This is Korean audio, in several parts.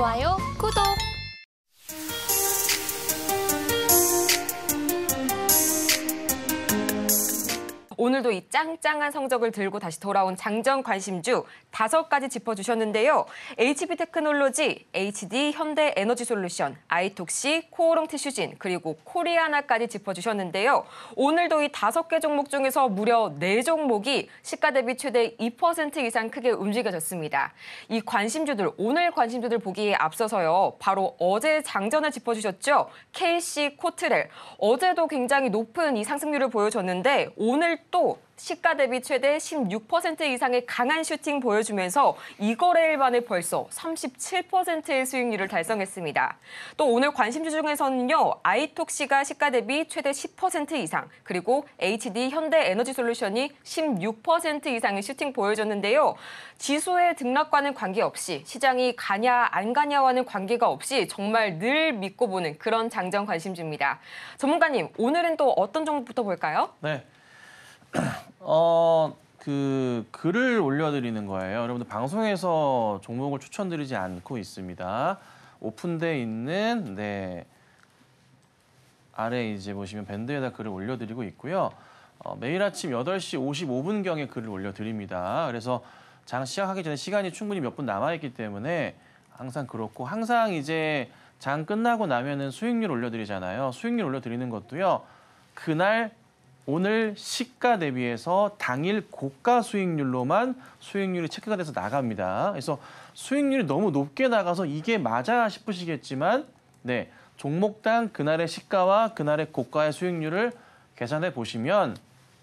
좋아요, 구독! 오늘도 이 짱짱한 성적을 들고 다시 돌아온 장전 관심주 다섯 가지 짚어주셨는데요. HB 테크놀로지, HD 현대 에너지 솔루션, 아이톡시, 코오롱 티슈진, 그리고 코리아나까지 짚어주셨는데요. 오늘도 이 다섯 개 종목 중에서 무려 네 종목이 시가 대비 최대 2% 이상 크게 움직여졌습니다. 이 관심주들, 오늘 관심주들 보기에 앞서서요. 바로 어제 장전을 짚어주셨죠. KC 코트렐. 어제도 굉장히 높은 이 상승률을 보여줬는데 오늘 또 시가 대비 최대 16% 이상의 강한 슈팅 보여주면서 이거래일반에 벌써 37%의 수익률을 달성했습니다. 또 오늘 관심주 중에서는요. 아이톡시가 시가 대비 최대 10% 이상, 그리고 HD 현대 에너지 솔루션이 16% 이상의 슈팅 보여줬는데요. 지수의 등락과는 관계없이 시장이 가냐 안 가냐와는 관계가 없이 정말 늘 믿고 보는 그런 장전 관심주입니다. 전문가님, 오늘은 또 어떤 종목부터 볼까요? 네. 어, 그 글을 올려드리는 거예요. 여러분들 방송에서 종목을 추천드리지 않고 있습니다. 오픈돼 있는 네 아래 이제 보시면 밴드에다 글을 올려드리고 있고요. 어, 매일 아침 8시 55분경에 글을 올려드립니다. 그래서 장 시작하기 전에 시간이 충분히 몇 분 남아있기 때문에 항상 그렇고 항상 이제 장 끝나고 나면은 수익률 올려드리잖아요. 수익률 올려드리는 것도요. 그날 오늘 시가 대비해서 당일 고가 수익률로만 수익률이 체크가 돼서 나갑니다. 그래서 수익률이 너무 높게 나가서 이게 맞아 싶으시겠지만 네 종목당 그날의 시가와 그날의 고가의 수익률을 계산해 보시면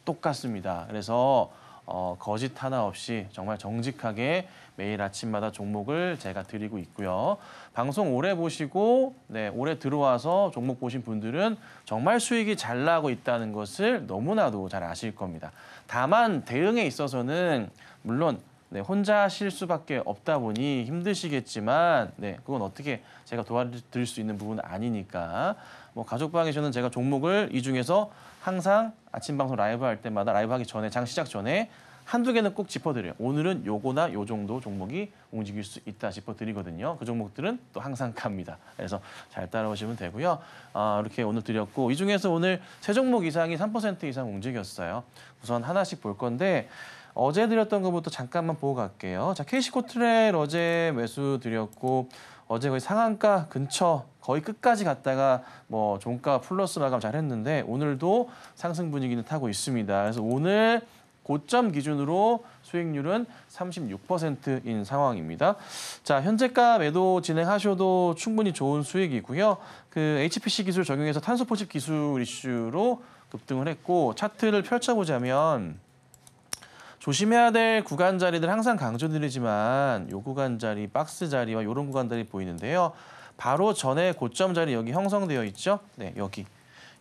똑같습니다. 그래서 어, 거짓 하나 없이 정말 정직하게 매일 아침마다 종목을 제가 드리고 있고요. 방송 오래 보시고 네, 오래 들어와서 종목 보신 분들은 정말 수익이 잘 나고 있다는 것을 너무나도 잘 아실 겁니다. 다만 대응에 있어서는 물론 네, 혼자 하실 수밖에 없다 보니 힘드시겠지만 네, 그건 어떻게 제가 도와드릴 수 있는 부분은 아니니까 뭐 가족방에서는 제가 종목을 이 중에서 항상 아침 방송 라이브 할 때마다 라이브 하기 전에 장 시작 전에 한두 개는 꼭 짚어드려요. 오늘은 요거나 요 정도 종목이 움직일 수 있다 짚어드리거든요. 그 종목들은 또 항상 갑니다. 그래서 잘 따라오시면 되고요. 아, 이렇게 오늘 드렸고 이 중에서 오늘 세 종목 이상이 3% 이상 움직였어요. 우선 하나씩 볼 건데 어제 드렸던 것부터 잠깐만 보고 갈게요. 자, 케이시 코트렐 어제 매수 드렸고 어제 거의 상한가 근처 거의 끝까지 갔다가 뭐 종가 플러스 마감 잘했는데 오늘도 상승 분위기는 타고 있습니다. 그래서 오늘 고점 기준으로 수익률은 36%인 상황입니다. 자, 현재가 매도 진행하셔도 충분히 좋은 수익이고요. 그 HPC 기술 적용해서 탄소 포집 기술 이슈로 급등을 했고 차트를 펼쳐보자면 조심해야 될 구간 자리들 항상 강조드리지만 요 구간 자리, 박스 자리와 요런 구간 자리 보이는데요. 바로 전에 고점 자리 여기 형성되어 있죠? 네, 여기.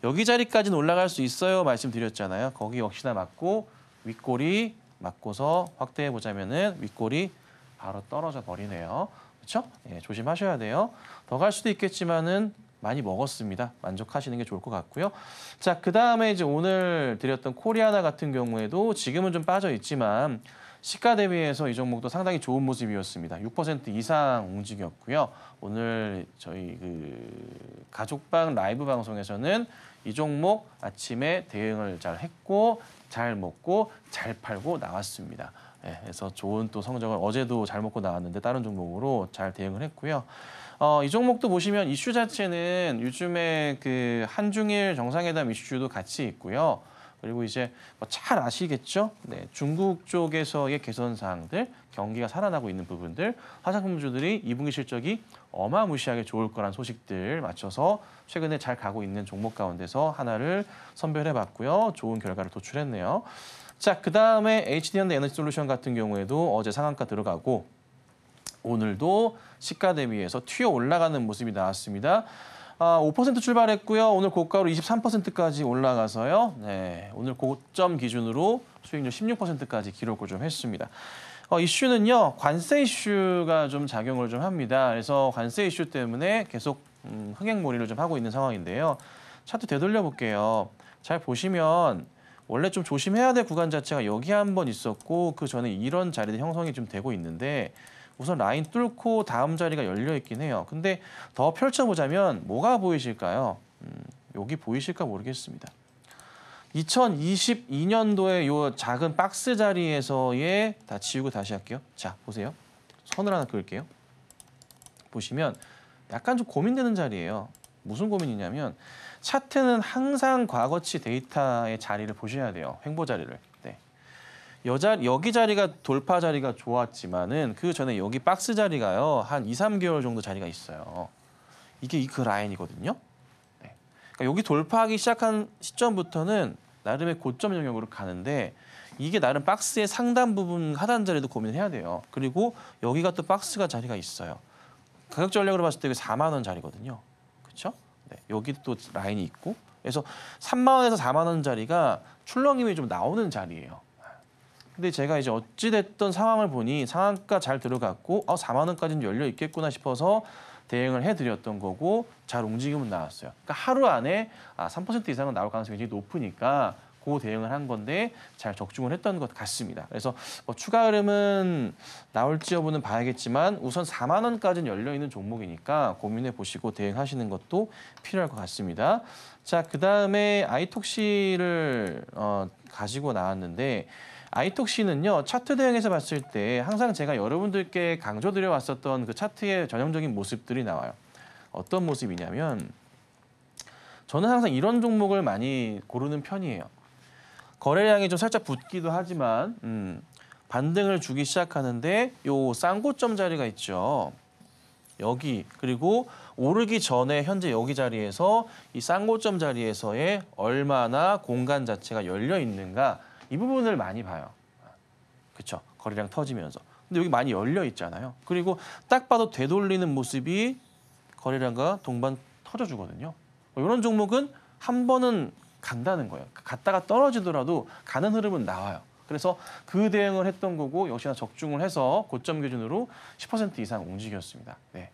여기 자리까지는 올라갈 수 있어요 말씀드렸잖아요. 거기 역시나 맞고 윗골이 맞고서 확대해 보자면은 윗골이 바로 떨어져 버리네요. 그렇죠? 예, 조심하셔야 돼요. 더 갈 수도 있겠지만은 많이 먹었습니다. 만족하시는 게 좋을 것 같고요. 자, 그 다음에 이제 오늘 드렸던 코리아나 같은 경우에도 지금은 좀 빠져 있지만 시가 대비해서 이 종목도 상당히 좋은 모습이었습니다. 6% 이상 움직였고요. 오늘 저희 그 가족방 라이브 방송에서는 이 종목 아침에 대응을 잘 했고 잘 먹고 잘 팔고 나왔습니다. 예, 그래서 좋은 또 성적을 어제도 잘 먹고 나왔는데 다른 종목으로 잘 대응을 했고요. 어, 이 종목도 보시면 이슈 자체는 요즘에 그 한중일 정상회담 이슈도 같이 있고요. 그리고 이제 뭐 잘 아시겠죠? 네, 중국 쪽에서의 개선 사항들, 경기가 살아나고 있는 부분들, 화장품주들이 2분기 실적이 어마무시하게 좋을 거란 소식들 맞춰서 최근에 잘 가고 있는 종목 가운데서 하나를 선별해봤고요. 좋은 결과를 도출했네요. 자, 그 다음에 HDN 에너지 솔루션 같은 경우에도 어제 상한가 들어가고 오늘도 시가 대비해서 튀어 올라가는 모습이 나왔습니다. 5% 아, 출발했고요. 오늘 고가로 23%까지 올라가서요. 네, 오늘 고점 기준으로 수익률 16%까지 기록을 좀 했습니다. 어, 이슈는요. 관세 이슈가 좀 작용을 좀 합니다. 그래서 관세 이슈 때문에 계속 음, 흥행몰이를 좀 하고 있는 상황인데요. 차트 되돌려 볼게요. 잘 보시면 원래 좀 조심해야 될 구간 자체가 여기 한 번 있었고 그 전에 이런 자리도 형성이 좀 되고 있는데 우선 라인 뚫고 다음 자리가 열려 있긴 해요. 근데 더 펼쳐보자면 뭐가 보이실까요? 음, 여기 보이실까 모르겠습니다. 2022년도에 요 작은 박스 자리에서의 다 지우고 다시 할게요. 자, 보세요. 선을 하나 그을게요. 보시면 약간 좀 고민되는 자리예요. 무슨 고민이냐면 차트는 항상 과거치 데이터의 자리를 보셔야 돼요. 횡보 자리를. 여자 여기 자리가 돌파 자리가 좋았지만은 그 전에 여기 박스 자리가요 한 2, 3개월 정도 자리가 있어요. 이게 이그 라인이거든요. 네. 그러니까 여기 돌파하기 시작한 시점부터는 나름의 고점 영역으로 가는데 이게 나름 박스의 상단 부분 하단 자리도 고민해야 돼요. 그리고 여기가 또 박스가 자리가 있어요. 가격 전략으로 봤을 때 4만 원 자리거든요. 그렇죠? 네. 여기또 라인이 있고 그래서 3만 원에서 4만 원 자리가 출렁임이 좀 나오는 자리예요. 근데 제가 이제 어찌됐던 상황을 보니 상한가 잘 들어갔고 어, 4만 원까지는 열려 있겠구나 싶어서 대응을 해드렸던 거고 잘 움직임은 나왔어요. 그러니까 하루 안에 아, 3% 이상은 나올 가능성이 굉장히 높으니까 고 대응을 한 건데 잘 적중을 했던 것 같습니다. 그래서 뭐 추가 흐름은 나올지 여부는 봐야겠지만 우선 4만 원까지는 열려 있는 종목이니까 고민해 보시고 대응하시는 것도 필요할 것 같습니다. 자, 그다음에 아이톡시를 어 가지고 나왔는데 아이톡시는요 차트 대응에서 봤을 때 항상 제가 여러분들께 강조드려 왔었던 그 차트의 전형적인 모습들이 나와요. 어떤 모습이냐면 저는 항상 이런 종목을 많이 고르는 편이에요. 거래량이 좀 살짝 붙기도 하지만 음, 반등을 주기 시작하는데 요 쌍고점 자리가 있죠. 여기 그리고 오르기 전에 현재 여기 자리에서 이 쌍고점 자리에서의 얼마나 공간 자체가 열려 있는가 이 부분을 많이 봐요. 그렇죠. 거래량 터지면서. 근데 여기 많이 열려 있잖아요. 그리고 딱 봐도 되돌리는 모습이 거래량과 동반 터져주거든요. 이런 뭐 종목은 한 번은 간다는 거예요. 갔다가 떨어지더라도 가는 흐름은 나와요. 그래서 그 대응을 했던 거고 역시나 적중을 해서 고점 기준으로 10% 이상 움직였습니다. 네,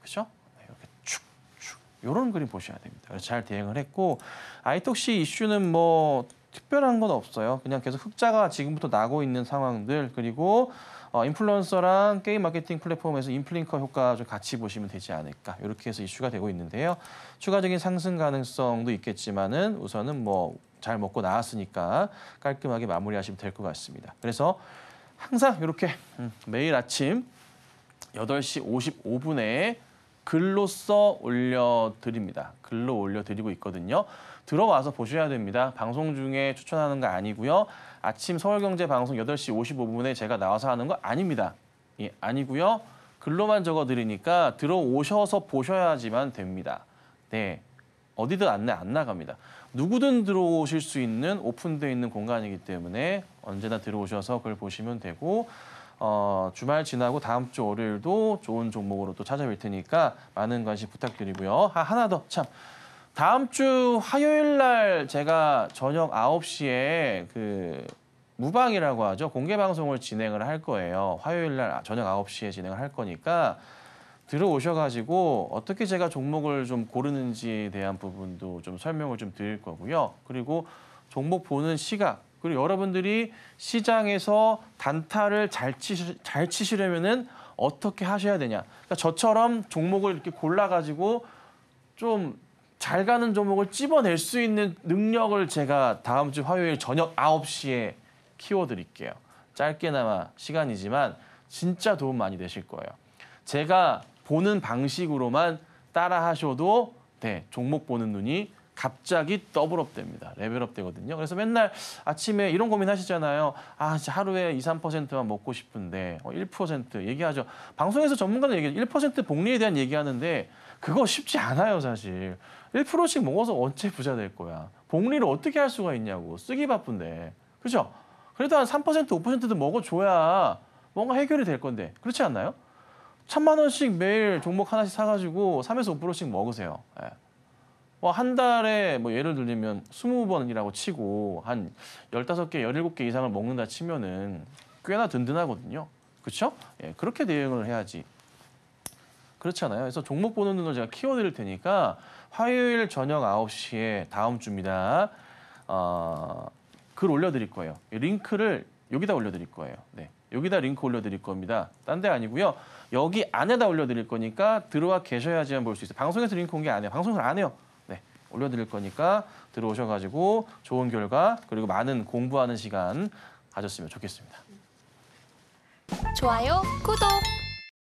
그렇죠? 네, 이렇게 축축 이런 그림 보셔야 됩니다. 그래서 잘 대응을 했고 아이톡시 이슈는 뭐 특별한 건 없어요. 그냥 계속 흑자가 지금부터 나고 있는 상황들 그리고 어, 인플루언서랑 게임 마케팅 플랫폼에서 인플링커 효과 좀 같이 보시면 되지 않을까 이렇게 해서 이슈가 되고 있는데요. 추가적인 상승 가능성도 있겠지만은 우선은 뭐 잘 먹고 나왔으니까 깔끔하게 마무리하시면 될 것 같습니다. 그래서 항상 이렇게 음, 매일 아침 8시 55분에 글로써 올려드립니다. 글로 올려드리고 있거든요. 들어와서 보셔야 됩니다. 방송 중에 추천하는 거 아니고요. 아침 서울경제 방송 8시 55분에 제가 나와서 하는 거 아닙니다. 예, 아니고요. 글로만 적어드리니까 들어오셔서 보셔야지만 됩니다. 네, 어디든 안안 나갑니다. 누구든 들어오실 수 있는 오픈되어 있는 공간이기 때문에 언제나 들어오셔서 그걸 보시면 되고 어, 주말 지나고 다음 주 월요일도 좋은 종목으로 또 찾아뵐 테니까 많은 관심 부탁드리고요. 아, 하나 더 참. 다음 주 화요일 날 제가 저녁 9시에 그 무방이라고 하죠. 공개 방송을 진행을 할 거예요. 화요일 날 저녁 9시에 진행을 할 거니까 들어오셔가지고 어떻게 제가 종목을 좀 고르는지에 대한 부분도 좀 설명을 좀 드릴 거고요. 그리고 종목 보는 시각 그리고 여러분들이 시장에서 단타를 잘, 치시, 잘 치시려면은 어떻게 하셔야 되냐. 그러니까 저처럼 종목을 이렇게 골라가지고 좀 잘 가는 종목을 찝어낼 수 있는 능력을 제가 다음 주 화요일 저녁 9시에 키워드릴게요. 짧게나마 시간이지만 진짜 도움 많이 되실 거예요. 제가 보는 방식으로만 따라 하셔도 네, 종목 보는 눈이 갑자기 더블업 됩니다. 레벨업 되거든요. 그래서 맨날 아침에 이런 고민 하시잖아요. 아, 진짜 하루에 2, 3%만 먹고 싶은데 1% 어, 얘기하죠. 방송에서 전문가들 얘기 1% 복리에 대한 얘기하는데 그거 쉽지 않아요, 사실. 1%씩 먹어서 언제 부자 될 거야. 복리를 어떻게 할 수가 있냐고. 쓰기 바쁜데. 그렇죠? 그래도 한 3%, 5%도 먹어줘야 뭔가 해결이 될 건데. 그렇지 않나요? 천만 원씩 매일 종목 하나씩 사가지고 3에서 5%씩 먹으세요. 예. 뭐 한 달에 뭐 예를 들면 20번이라고 치고 한 15개, 17개 이상을 먹는다 치면은 꽤나 든든하거든요. 그렇죠? 예, 그렇게 대응을 해야지. 그렇잖아요. 그래서 종목 보는 눈을 제가 키워드릴 테니까 화요일 저녁 9시에 다음 주입니다. 어, 글 올려드릴 거예요. 링크를 여기다 올려드릴 거예요. 네. 여기다 링크 올려드릴 겁니다. 딴 데 아니고요. 여기 안에다 올려드릴 거니까 들어와 계셔야지만 볼 수 있어요. 방송에서 링크 온 게 아니에요. 방송을 안 해요. 올려드릴 거니까 들어오셔가지고 좋은 결과 그리고 많은 공부하는 시간 가졌으면 좋겠습니다. 좋아요, 구독!